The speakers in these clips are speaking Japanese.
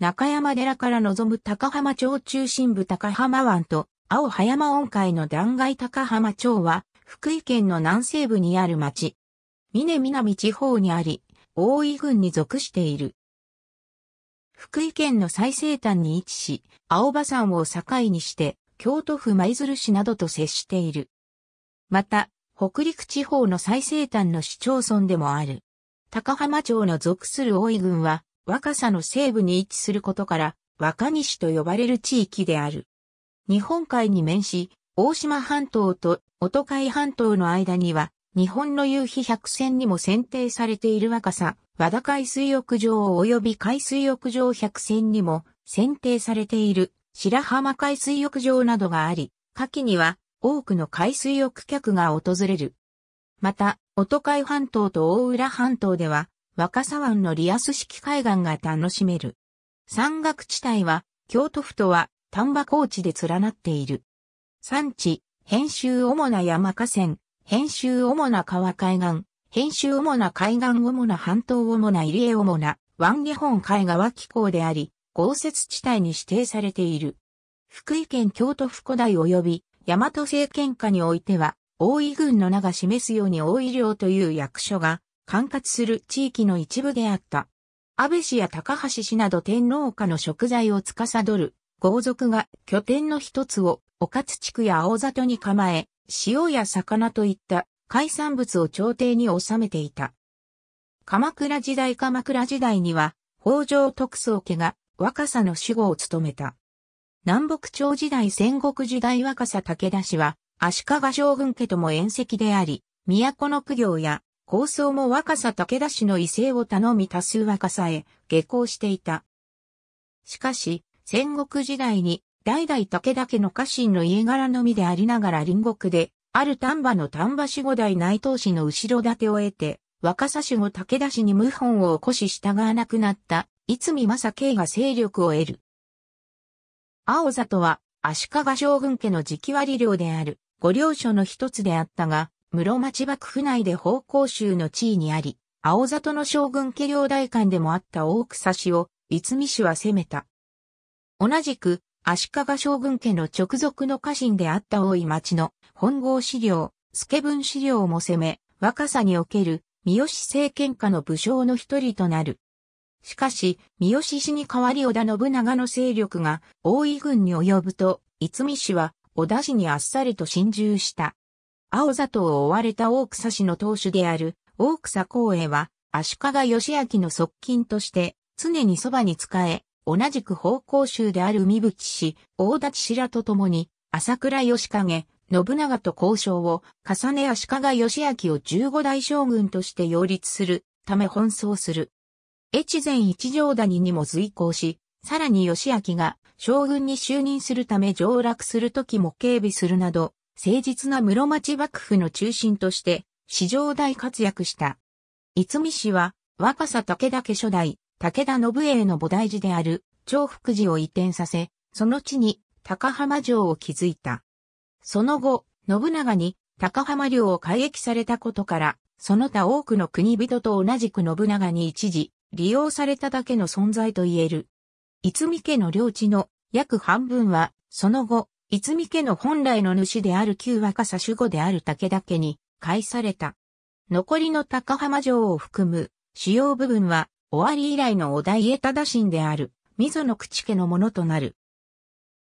中山寺から望む高浜町中心部高浜湾と青葉山音階の断崖高浜町は福井県の南西部にある町。峰南地方にあり、大井郡に属している。福井県の最西端に位置し、青葉山を境にして、京都府舞鶴市などと接している。また、北陸地方の最西端の市町村でもある。高浜町の属する大井郡は、若狭の西部に位置することから、若西と呼ばれる地域である。日本海に面し、大島半島と音海半島の間には、日本の夕日百選にも選定されている若狭、和田海水浴場及び海水浴場百選にも選定されている白浜海水浴場などがあり、夏季には多くの海水浴客が訪れる。また、音海半島と大浦半島では、若狭湾のリアス式海岸が楽しめる。山岳地帯は、京都府とは丹波高地で連なっている。産地、編集主な山河川、編集主な川海岸、編集主な海岸主な半島主な入江主な湾日本海側気候であり、豪雪地帯に指定されている。福井県京都府古代及び、大和政権下においては、大井郡の名が示すように大井領という役所が管轄する地域の一部であった。安倍氏や高橋氏など天皇家の食材を司る豪族が拠点の一つを岡津地区や青里に構え、塩や魚といった海産物を朝廷に収めていた。鎌倉時代鎌倉時代には、北条徳宗家が若さの守護を務めた。南北朝時代戦国時代若さ武田氏は、足利将軍家とも縁石であり、都の苦行や構想も若さ武田氏の異性を頼み多数若さへ下校していた。しかし、戦国時代に代々武田家の家臣の家柄のみでありながら隣国で、ある丹波の丹波守護代内藤氏の後ろ盾を得て、若狭守護武田氏に謀反を起こし従わなくなった、いつみ正慶が勢力を得る。青里は、足利将軍家の直割領である、御領所の一つであったが、室町幕府内で奉公衆の地位にあり、青里の将軍家領代官でもあった大草氏を、逸見氏は攻めた。同じく、足利将軍家の直属の家臣であった大井町の本郷資料、助文資料も攻め、若さにおける三好政権下の武将の一人となる。しかし、三好氏に代わり織田信長の勢力が大井軍に及ぶと、逸見氏は織田氏にあっさりと侵入した。青里を追われた大草氏の当主である大草光栄は足利義明の側近として常にそばに仕え、同じく方向州である三吹氏、大立氏らと共に朝倉義景、信長と交渉を重ね足利義明を15代将軍として擁立するため奔走する。越前一条谷にも随行し、さらに義明が将軍に就任するため上洛する時も警備するなど、誠実な室町幕府の中心として、史上大活躍した。逸見氏は、若狭武田家初代、武田信栄の菩提寺である、長福寺を移転させ、その地に、高浜城を築いた。その後、信長に、高浜領を改易されたことから、その他多くの国人と同じく信長に一時、利用されただけの存在と言える。逸見家の領地の約半分は、その後、いつみ家の本来の主である旧若狭守護である武田家に、返された。残りの高浜城を含む、主要部分は、尾張以来の織田家忠臣である、溝の口家のものとなる。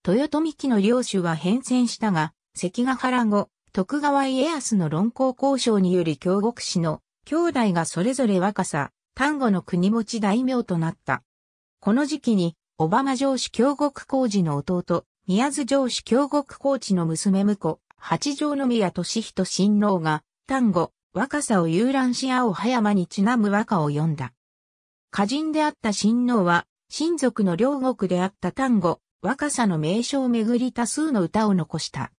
豊臣家の領主は変遷したが、関ヶ原後、徳川家康の論考交渉により京極氏の兄弟がそれぞれ若さ、丹後の国持ち大名となった。この時期に、小浜城主京極工事の弟、宮津城主京極高知の娘婿、八条宮俊人親王が、丹後、若さを遊覧し青葉山にちなむ和歌を詠んだ。歌人であった親王は、親族の両国であった丹後、若さの名所をめぐり多数の歌を残した。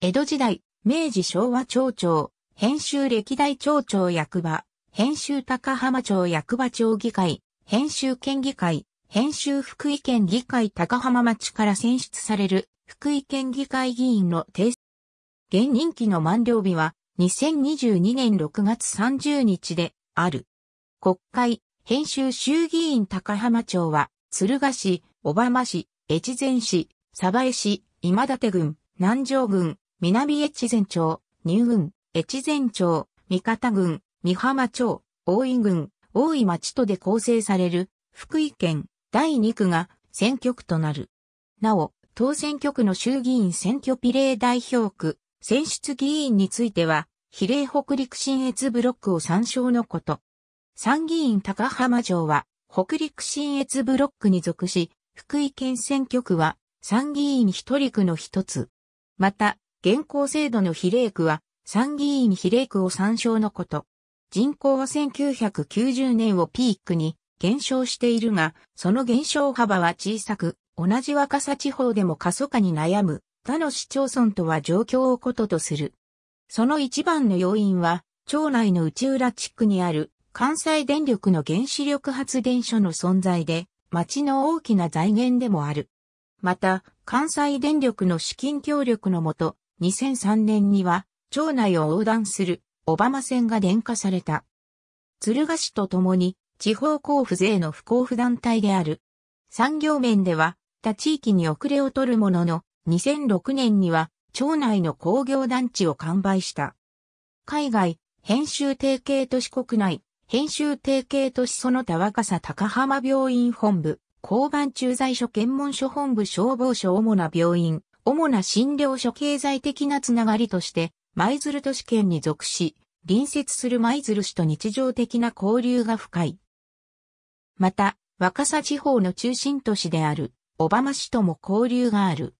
江戸時代、明治昭和町長、編集歴代町長役場、編集高浜町役場町議会、編集県議会、編集福井県議会高浜町から選出される福井県議会議員の定現任期の満了日は2022年6月30日である。国会、編集衆議院高浜町は、鶴賀市、小浜市、越前市、鯖江市、今立郡、南城郡、南越前町、入郡、越前町、三方郡、三浜町、大井郡、大井町とで構成される、福井県、第2区が選挙区となる。なお、当選挙区の衆議院選挙比例代表区、選出議員については、比例北陸新越ブロックを参照のこと。参議院高浜城は、北陸新越ブロックに属し、福井県選挙区は、参議院一人区の一つ。また、現行制度の比例区は、参議院比例区を参照のこと。人口は1990年をピークに、減少しているが、その減少幅は小さく、同じ若狭地方でも過疎化に悩む他の市町村とは状況をこととする。その一番の要因は、町内の内浦地区にある関西電力の原子力発電所の存在で、町の大きな財源でもある。また、関西電力の資金協力のもと、2003年には、町内を横断する、オバマ線が電化された。敦賀市とともに、地方交付税の不交付団体である。産業面では、他地域に遅れを取るものの、2006年には、町内の工業団地を完売した。海外、編集提携都市国内、編集提携都市その他若狭高浜病院本部、交番駐在所検問所本部消防署主な病院、主な診療所経済的なつながりとして、舞鶴都市圏に属し、隣接する舞鶴市と日常的な交流が深い。また、若狭地方の中心都市である、小浜市とも交流がある。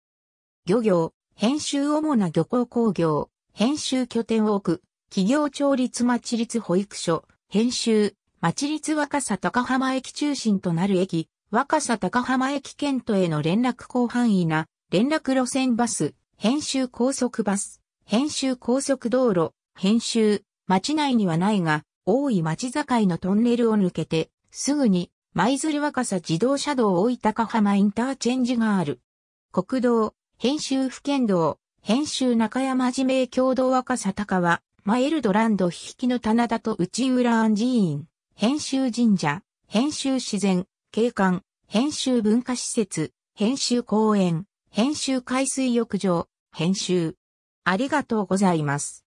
漁業、編集主な漁港工業、編集拠点を置く、企業調律町立保育所、編集、町立若狭高浜駅中心となる駅、若狭高浜駅県とへの連絡広範囲な、連絡路線バス、編集高速バス、編集高速道路、編集、町内にはないが、大井町境のトンネルを抜けて、すぐに舞鶴若狭自動車道大分浜インターチェンジがある。国道、編集府県道、編集中山寺名共同若狭高は、マエルドランド引きの棚田と内浦安寺院、編集神社、編集自然、景観、編集文化施設、編集公園、編集海水浴場、編集。ありがとうございます。